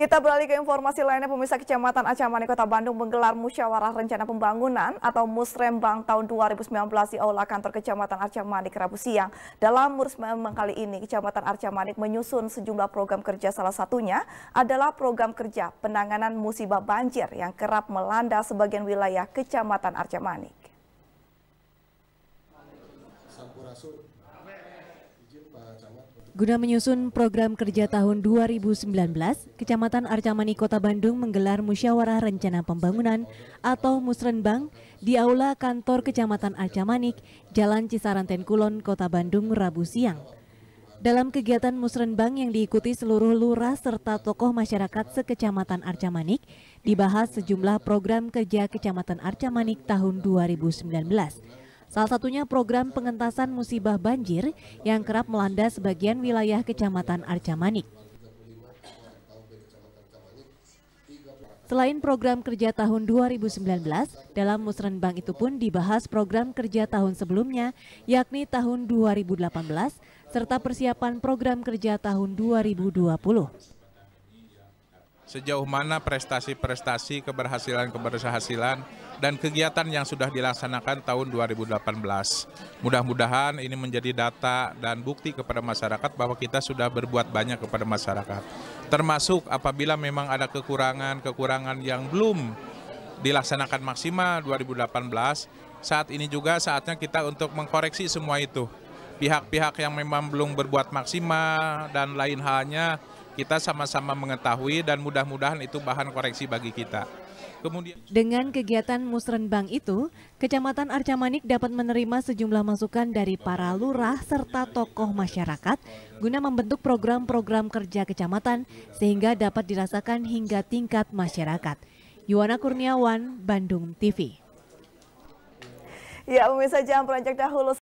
Kita beralih ke informasi lainnya, pemirsa Kecamatan Acamani Kota Bandung menggelar musyawarah rencana pembangunan atau Musrembang tahun 2019 di Aula Kantor Kecamatan Arcamanik Rabu siang. Dalam Musrembang kali ini, Kecamatan Arcamanik menyusun sejumlah program kerja salah satunya adalah program kerja penanganan musibah banjir yang kerap melanda sebagian wilayah Kecamatan Arcamanik. Guna menyusun program kerja tahun 2019, Kecamatan Arcamani Kota Bandung menggelar musyawarah rencana pembangunan atau musrenbang di aula kantor Kecamatan Arcamanik, Jalan Cisaranten Kulon, Kota Bandung, Rabu siang. Dalam kegiatan musrenbang yang diikuti seluruh lurah serta tokoh masyarakat sekecamatan Arcamanik, dibahas sejumlah program kerja Kecamatan Arcamanik tahun 2019 Salah satunya program pengentasan musibah banjir yang kerap melanda sebagian wilayah Kecamatan Arcamanik. Selain program kerja tahun 2019, dalam Musrenbang itu pun dibahas program kerja tahun sebelumnya, yakni tahun 2018, serta persiapan program kerja tahun 2020 sejauh mana prestasi-prestasi, keberhasilan-keberhasilan, dan kegiatan yang sudah dilaksanakan tahun 2018. Mudah-mudahan ini menjadi data dan bukti kepada masyarakat bahwa kita sudah berbuat banyak kepada masyarakat. Termasuk apabila memang ada kekurangan-kekurangan yang belum dilaksanakan maksimal 2018, saat ini juga saatnya kita untuk mengkoreksi semua itu. Pihak-pihak yang memang belum berbuat maksimal dan lain halnya, kita sama-sama mengetahui dan mudah-mudahan itu bahan koreksi bagi kita. Kemudian Dengan kegiatan musrenbang itu, Kecamatan Arcamanik dapat menerima sejumlah masukan dari para lurah serta tokoh masyarakat guna membentuk program-program kerja kecamatan sehingga dapat dirasakan hingga tingkat masyarakat. Yuwana Kurniawan, Bandung TV. Ya, pemirsa jam perancang dahulu.